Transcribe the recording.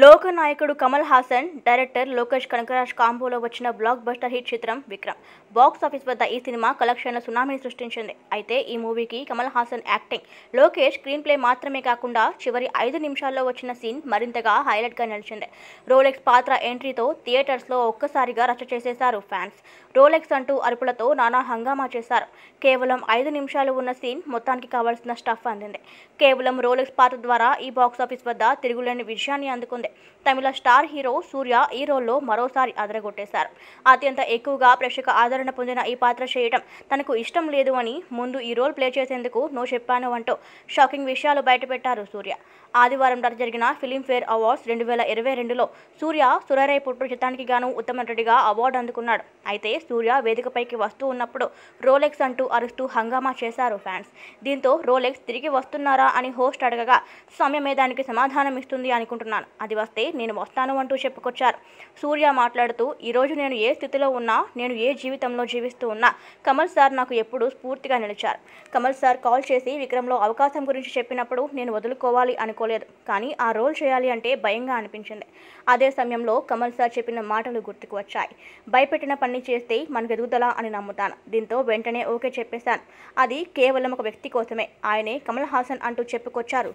లోక నాయకుడు కమల్ హాసన్ డైరెక్టర్ లోకేష్ కనకరాజ్ కాంబోలో వచ్చిన బ్లాక్ బస్టర్ హిట్ చిత్రం విక్రమ్ బాక్స్ ఆఫీస్ వద్ద ఈ సినిమా కలెక్షన్ల సునామీని సృష్టించింది అయితే ఈ మూవీకి Kamal Haasan acting Lokesh screenplay మాత్రమే కాకుండా చివరి ఐదు నిమిషాల్లో వచ్చిన సీన్ మరింతగా హైలైట్గా నిలిచింది రోలెక్స్ పాత్ర ఎంట్రీతో థియేటర్స్లో ఒక్కసారిగా రచ్చ చేసేశారు ఫ్యాన్స్ రోలెక్స్ అంటూ అరుపులతో నానా హంగామా చేశారు కేవలం ఐదు నిమిషాలు ఉన్న సీన్ మొత్తానికి కావాల్సిన స్టఫ్ అందింది కేవలం రోలెక్స్ పాత్ర ద్వారా ఈ బాక్స్ ఆఫీస్ వద్ద తిరుగులేని విజయాన్ని అందుకుంది చేసుకుంది తమిళ స్టార్ హీరో సూర్య ఈ రోల్లో మరోసారి అదరగొట్టేశారు అత్యంత ఎక్కువగా ప్రేక్షక ఆదరణ పొందిన ఈ పాత్ర చేయడం తనకు ఇష్టం లేదు అని ముందు ఈ రోల్ ప్లే చేసేందుకు నో చెప్పాను అంటూ షాకింగ్ విషయాలు బయటపెట్టారు సూర్య ఆదివారం జరిగిన ఫిలింఫేర్ అవార్డ్స్ రెండు వేల ఇరవై రెండులో సూర్య సురారై పుట్టు చిత్రానికి గాను ఉత్తమ నటుడిగా అవార్డు అందుకున్నాడు అయితే సూర్య వేదికపైకి వస్తూ ఉన్నప్పుడు రోలెక్స్ అంటూ అరుస్తూ హంగామా చేశారు ఫ్యాన్స్ దీంతో రోలెక్స్ తిరిగి వస్తున్నారా అని హోస్ట్ అడగగా సమయమే దానికి సమాధానం ఇస్తుంది అనుకుంటున్నాను అది వస్తే నేను వస్తాను అంటూ చెప్పుకొచ్చారు సూర్య మాట్లాడుతూ ఈరోజు నేను ఏ స్థితిలో ఉన్నా నేను ఏ జీవితంలో జీవిస్తూ ఉన్నా కమల్ సార్ నాకు ఎప్పుడూ స్ఫూర్తిగా నిలిచారు కమల్ సార్ కాల్ చేసి విక్రమ్లో అవకాశం గురించి చెప్పినప్పుడు నేను వదులుకోవాలి అనుకోలేదు కానీ ఆ రోల్ చేయాలి అంటే భయంగా అనిపించింది అదే సమయంలో కమల్ సార్ చెప్పిన మాటలు గుర్తుకు వచ్చాయి భయపెట్టిన పని చేస్తే మనకు ఎదుగుదల అని నమ్ముతాను దీంతో వెంటనే ఓకే చెప్పేశాను అది కేవలం ఒక వ్యక్తి కోసమే ఆయనే కమల్ హాసన్ అంటూ చెప్పుకొచ్చారు